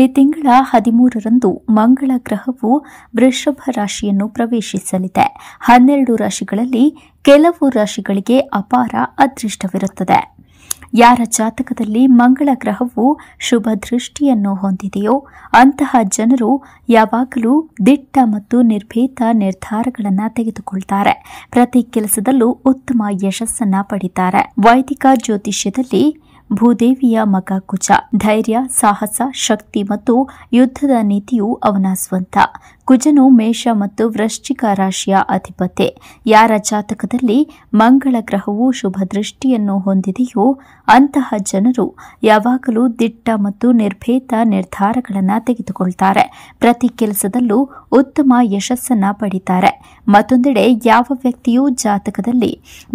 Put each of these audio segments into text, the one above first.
ಈ ತಿಂಗಳ ಹದಿಮೂರರಂದು ಮಂಗಳ ಗ್ರಹವು ವೃಷಭ ರಾಶಿಯನ್ನು ಪ್ರವೇಶಿಸಲಿದೆ ಹನ್ನೆರಡು ರಾಶಿಗಳಲ್ಲಿ ಕೆಲವು ರಾಶಿಗಳಿಗೆ ಅಪಾರ ಅದೃಷ್ಟವಿರುತ್ತದೆ ಯಾರ ಜಾತಕದಲ್ಲಿ ಮಂಗಳ ಗ್ರಹವು ಶುಭ ದೃಷ್ಟಿಯನ್ನು ಹೊಂದಿದೆಯೋ ಅಂತಹ ಜನರು ಯಾವಾಗಲೂ ದಿಟ್ಟ ಮತ್ತು ನಿರ್ಭೀತ ನಿರ್ಧಾರಗಳನ್ನು ತೆಗೆದುಕೊಳ್ತಾರೆ ಪ್ರತಿ ಕೆಲಸದಲ್ಲೂ ಉತ್ತಮ ಯಶಸ್ಸನ್ನು ಪಡಿತಾರೆ ವೈದಿಕ ಜ್ಯೋತಿಷ್ಯದಲ್ಲಿ ಭೂದೇವಿಯ ಮಗ ಕುಜ ಧೈರ್ಯ ಸಾಹಸ ಶಕ್ತಿ ಮತ್ತು ಯುದ್ಧದ ನೀತಿಯು ಅವನ ಸ್ವಂತ ಕುಜನು ಮೇಷ ಮತ್ತು ವೃಶ್ಚಿಕ ರಾಶಿಯ ಅಧಿಪತ್ಯ ಯಾರ ಜಾತಕದಲ್ಲಿ ಮಂಗಳ ಗ್ರಹವು ಶುಭ ದೃಷ್ಟಿಯನ್ನು ಹೊಂದಿದೆಯೋ ಅಂತಹ ಜನರು ಯಾವಾಗಲೂ ದಿಟ್ಟ ಮತ್ತು ನಿರ್ಭೇತ ನಿರ್ಧಾರಗಳನ್ನು ತೆಗೆದುಕೊಳ್ತಾರೆ ಪ್ರತಿ ಕೆಲಸದಲ್ಲೂ ಉತ್ತಮ ಯಶಸ್ಸನ್ನ ಪಡಿತಾರೆ ಮತ್ತೊಂದೆಡೆ ಯಾವ ವ್ಯಕ್ತಿಯೂ ಜಾತಕದಲ್ಲಿ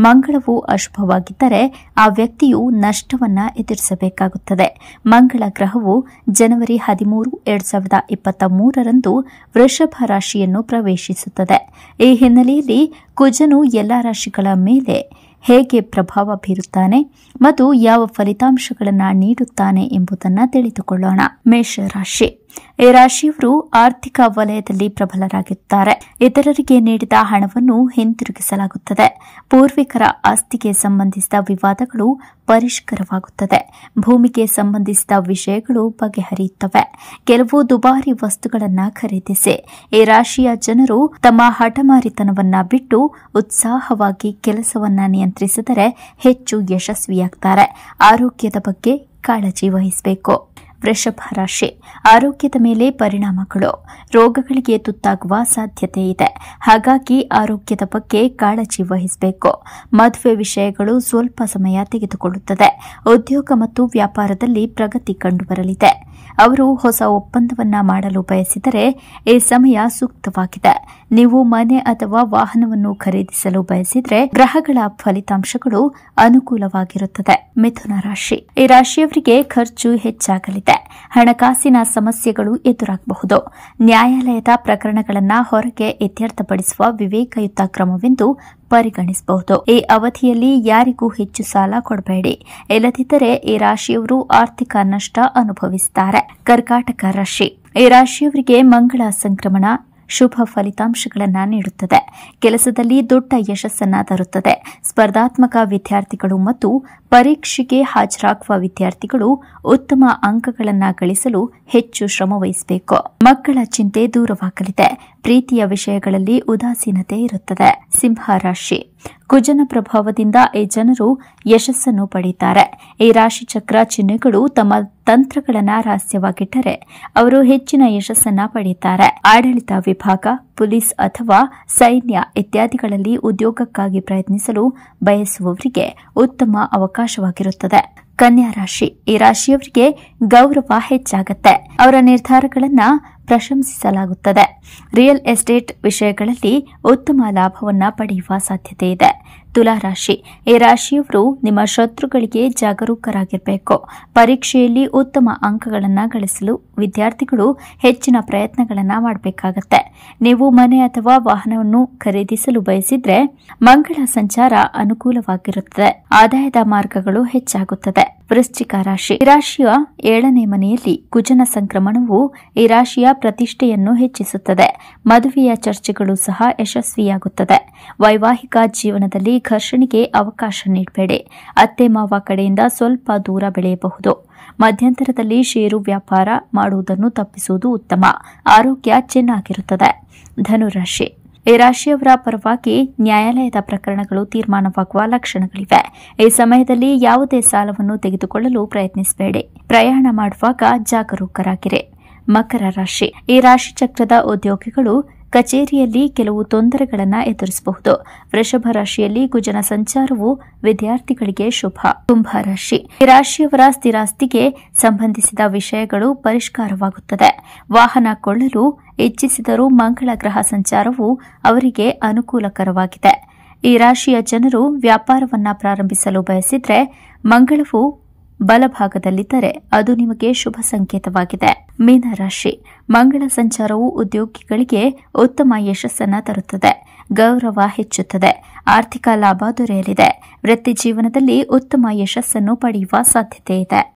ಮಂಗಳವು ಅಶುಭವಾಗಿದ್ದರೆ ಆ ವ್ಯಕ್ತಿಯು ನಷ್ಟವನ್ನ ಎದುರಿಸಬೇಕಾಗುತ್ತದೆ ಮಂಗಳ ಗ್ರಹವು ಜನವರಿ ಹದಿಮೂರು ಎರಡ್ ಸಾವಿರದ ಇಪ್ಪತ್ತ ಮೂರರಂದು ವೃಷಭ ರಾಶಿಯನ್ನು ಪ್ರವೇಶಿಸುತ್ತದೆ ಈ ಹಿನ್ನೆಲೆಯಲ್ಲಿ ಕುಜನು ಎಲ್ಲ ರಾಶಿಗಳ ಮೇಲೆ ಹೇಗೆ ಪ್ರಭಾವ ಬೀರುತ್ತಾನೆ ಮತ್ತು ಯಾವ ಫಲಿತಾಂಶಗಳನ್ನು ನೀಡುತ್ತಾನೆ ಎಂಬುದನ್ನು ತಿಳಿದುಕೊಳ್ಳೋಣ ಮೇಷರಾಶಿ ಈ ರಾಶಿಯವರು ಆರ್ಥಿಕ ವಲಯದಲ್ಲಿ ಪ್ರಬಲರಾಗಿರುತ್ತಾರೆ ಇತರರಿಗೆ ನೀಡಿದ ಹಣವನ್ನು ಹಿಂತಿರುಗಿಸಲಾಗುತ್ತದೆ ಪೂರ್ವಿಕರ ಆಸ್ತಿಗೆ ಸಂಬಂಧಿಸಿದ ವಿವಾದಗಳು ಪರಿಷ್ಕರವಾಗುತ್ತದೆ ಭೂಮಿಗೆ ಸಂಬಂಧಿಸಿದ ವಿಷಯಗಳು ಬಗೆಹರಿಯುತ್ತವೆ ಕೆಲವು ದುಬಾರಿ ವಸ್ತುಗಳನ್ನು ಖರೀದಿಸಿ ಈ ರಾಶಿಯ ಜನರು ತಮ್ಮ ಹಠಮಾರಿತನವನ್ನ ಬಿಟ್ಟು ಉತ್ಸಾಹವಾಗಿ ಕೆಲಸವನ್ನ ನಿಯಂತ್ರಿಸಿದರೆ ಹೆಚ್ಚು ಯಶಸ್ವಿಯಾಗ್ತಾರೆ ಆರೋಗ್ಯದ ಬಗ್ಗೆ ಕಾಳಜಿ ವಹಿಸಬೇಕು ವೃಷಭ ರಾಶಿ ಆರೋಗ್ಯದ ಮೇಲೆ ಪರಿಣಾಮಗಳು ರೋಗಗಳಿಗೆ ತುತ್ತಾಗುವ ಸಾಧ್ಯತೆ ಇದೆ ಹಾಗಾಗಿ ಆರೋಗ್ಯದ ಬಗ್ಗೆ ಕಾಳಜಿ ವಹಿಸಬೇಕು ಮದುವೆ ವಿಷಯಗಳು ಸ್ವಲ್ಪ ಸಮಯ ತೆಗೆದುಕೊಳ್ಳುತ್ತದೆ ಉದ್ಯೋಗ ಮತ್ತು ವ್ಯಾಪಾರದಲ್ಲಿ ಪ್ರಗತಿ ಕಂಡುಬರಲಿದೆ ಅವರು ಹೊಸ ಒಪ್ಪಂದವನ್ನ ಮಾಡಲು ಬಯಸಿದರೆ ಈ ಸಮಯ ಸೂಕ್ತವಾಗಿದೆ ನೀವು ಮನೆ ಅಥವಾ ವಾಹನವನ್ನು ಖರೀದಿಸಲು ಬಯಸಿದರೆ ಗ್ರಹಗಳ ಫಲಿತಾಂಶಗಳು ಅನುಕೂಲವಾಗಿರುತ್ತದೆ ಮಿಥುನ ರಾಶಿ ಈ ರಾಶಿಯವರಿಗೆ ಖರ್ಚು ಹೆಚ್ಚಾಗಲಿದೆ ಹಣಕಾಸಿನ ಸಮಸ್ಯೆಗಳು ಎದುರಾಗಬಹುದು ನ್ಯಾಯಾಲಯದ ಪ್ರಕರಣಗಳನ್ನು ಹೊರಗೆ ಇತ್ಯರ್ಥಪಡಿಸುವ ವಿವೇಕಯುತ ಕ್ರಮವೆಂದು ಪರಿಗಣಿಸಬಹುದು ಈ ಅವಧಿಯಲ್ಲಿ ಯಾರಿಗೂ ಹೆಚ್ಚು ಸಾಲ ಕೊಡಬೇಡಿ ಇಲ್ಲದಿದ್ದರೆ ಈ ರಾಶಿಯವರು ಆರ್ಥಿಕ ನಷ್ಟ ಅನುಭವಿಸುತ್ತಾರೆ ಕರ್ಕಾಟಕ ರಾಶಿ ಈ ರಾಶಿಯವರಿಗೆ ಮಂಗಳ ಸಂಕ್ರಮಣ ಶುಭ ಫಲಿತಾಂಶಗಳನ್ನು ನೀಡುತ್ತದೆ ಕೆಲಸದಲ್ಲಿ ದೊಡ್ಡ ಯಶಸ್ಸನ್ನು ತರುತ್ತದೆ ಸ್ಪರ್ಧಾತ್ಮಕ ವಿದ್ಯಾರ್ಥಿಗಳು ಮತ್ತು ಪರೀಕ್ಷೆಗೆ ಹಾಜರಾಗುವ ವಿದ್ಯಾರ್ಥಿಗಳು ಉತ್ತಮ ಅಂಕಗಳನ್ನು ಗಳಿಸಲು ಹೆಚ್ಚು ಶ್ರಮವಹಿಸಬೇಕು ಮಕ್ಕಳ ಚಿಂತೆ ದೂರವಾಗಲಿದೆ ಪ್ರೀತಿಯ ವಿಷಯಗಳಲ್ಲಿ ಉದಾಸೀನತೆ ಇರುತ್ತದೆ ಸಿಂಹ ರಾಶಿ ಕುಜನ ಪ್ರಭಾವದಿಂದ ಈ ಜನರು ಯಶಸ್ಸನ್ನು ಪಡೆಯುತ್ತಾರೆ ಈ ರಾಶಿ ಚಕ್ರ ಚಿಹ್ನೆಗಳು ತಮ್ಮ ತಂತ್ರಗಳನ್ನು ರಹಸ್ಯವಾಗಿಟ್ಟರೆ ಅವರು ಹೆಚ್ಚಿನ ಯಶಸ್ಸನ್ನ ಪಡೆಯುತ್ತಾರೆ ಆಡಳಿತ ವಿಭಾಗ ಪೊಲೀಸ್ ಅಥವಾ ಸೈನ್ಯ ಇತ್ಯಾದಿಗಳಲ್ಲಿ ಉದ್ಯೋಗಕ್ಕಾಗಿ ಪ್ರಯತ್ನಿಸಲು ಬಯಸುವವರಿಗೆ ಉತ್ತಮ ಅವಕಾಶವಾಗಿರುತ್ತದೆ ಕನ್ಯಾ ರಾಶಿ ಈ ರಾಶಿಯವರಿಗೆ ಗೌರವ ಹೆಚ್ಚಾಗತ್ತೆ ಅವರ ನಿರ್ಧಾರಗಳನ್ನು ಪ್ರಶಂಸಿಸಲಾಗುತ್ತದೆ ರಿಯಲ್ ಎಸ್ಟೇಟ್ ವಿಷಯಗಳಲ್ಲಿ ಉತ್ತಮ ಲಾಭವನ್ನು ಪಡೆಯುವ ಸಾಧ್ಯತೆ ಇದೆ ತುಲಾರಾಶಿ ಈ ರಾಶಿಯವರು ನಿಮ್ಮ ಶತ್ರುಗಳಿಗೆ ಜಾಗರೂಕರಾಗಿರಬೇಕು ಪರೀಕ್ಷೆಯಲ್ಲಿ ಉತ್ತಮ ಅಂಕಗಳನ್ನು ಗಳಿಸಲು ವಿದ್ಯಾರ್ಥಿಗಳು ಹೆಚ್ಚಿನ ಪ್ರಯತ್ನಗಳನ್ನು ಮಾಡಬೇಕಾಗತ್ತೆ ನೀವು ಮನೆ ಅಥವಾ ವಾಹನವನ್ನು ಖರೀದಿಸಲು ಬಯಸಿದ್ರೆ ಮಂಗಳ ಸಂಚಾರ ಅನುಕೂಲವಾಗಿರುತ್ತದೆ ಆದಾಯದ ಮಾರ್ಗಗಳು ಹೆಚ್ಚಾಗುತ್ತದೆ ವೃಶ್ಚಿಕ ರಾಶಿ ಈ ರಾಶಿಯ ಏಳನೇ ಮನೆಯಲ್ಲಿ ಕುಜನ ಸಂಕ್ರಮಣವು ಈ ರಾಶಿಯ ಪ್ರತಿಷ್ಠೆಯನ್ನು ಹೆಚ್ಚಿಸುತ್ತದೆ ಮದುವೆಯ ಚರ್ಚೆಗಳು ಸಹ ಯಶಸ್ವಿಯಾಗುತ್ತದೆ ವೈವಾಹಿಕ ಜೀವನದಲ್ಲಿ ಘರ್ಷಣೆಗೆ ಅವಕಾಶ ನೀಡಬೇಡಿ ಅತ್ತೆ ಮಾವ ಕಡೆಯಿಂದ ಸ್ವಲ್ಪ ದೂರ ಬೆಳೆಯಬಹುದು ಮಧ್ಯಂತರದಲ್ಲಿ ಷೇರು ವ್ಯಾಪಾರ ಮಾಡುವುದನ್ನು ತಪ್ಪಿಸುವುದು ಉತ್ತಮ ಆರೋಗ್ಯ ಚೆನ್ನಾಗಿರುತ್ತದೆ ಧನುರಾಶಿ ಈ ರಾಶಿಯವರ ಪರವಾಗಿ ನ್ಯಾಯಾಲಯದ ಪ್ರಕರಣಗಳು ತೀರ್ಮಾನವಾಗುವ ಲಕ್ಷಣಗಳಿವೆ ಈ ಸಮಯದಲ್ಲಿ ಯಾವುದೇ ಸಾಲವನ್ನು ತೆಗೆದುಕೊಳ್ಳಲು ಪ್ರಯತ್ನಿಸಬೇಡಿ ಪ್ರಯಾಣ ಮಾಡುವಾಗ ಜಾಗರೂಕರಾಗಿರಿ ಮಕರ ರಾಶಿ ಈ ರಾಶಿ ಚಕ್ರದ ಉದ್ಯೋಗಿಗಳು ಕಚೇರಿಯಲ್ಲಿ ಕೆಲವು ತೊಂದರೆಗಳನ್ನು ಎದುರಿಸಬಹುದು ವೃಷಭ ರಾಶಿಯಲ್ಲಿ ಗುಜನ ಸಂಚಾರವು ವಿದ್ಯಾರ್ಥಿಗಳಿಗೆ ಶುಭ ಕುಂಭ ರಾಶಿ ಈ ರಾಶಿಯವರ ಸ್ಥಿರಾಸ್ತಿಗೆ ಸಂಬಂಧಿಸಿದ ವಿಷಯಗಳು ಪರಿಷ್ಕಾರವಾಗುತ್ತದೆ ವಾಹನ ಕೊಳ್ಳಲು ಇಚ್ಛಿಸಿದರೂ ಮಂಗಳ ಗ್ರಹ ಸಂಚಾರವು ಅವರಿಗೆ ಅನುಕೂಲಕರವಾಗಿದೆ ಈ ರಾಶಿಯ ಜನರು ವ್ಯಾಪಾರವನ್ನ ಪ್ರಾರಂಭಿಸಲು ಬಯಸಿದರೆ ಮಂಗಳವು ಬಲಭಾಗದಲ್ಲಿದ್ದರೆ ಅದು ನಿಮಗೆ ಶುಭ ಸಂಕೇತವಾಗಿದೆ ಮೀನರಾಶಿ ಮಂಗಳ ಸಂಚಾರವು ಉದ್ಯೋಗಿಗಳಿಗೆ ಉತ್ತಮ ಯಶಸ್ಸನ್ನು ತರುತ್ತದೆ ಗೌರವ ಹೆಚ್ಚುತ್ತದೆ ಆರ್ಥಿಕ ಲಾಭ ದೊರೆಯಲಿದೆ ವೃತ್ತಿ ಜೀವನದಲ್ಲಿ ಉತ್ತಮ ಯಶಸ್ಸನ್ನು ಪಡೆಯುವ ಸಾಧ್ಯತೆ ಇದೆ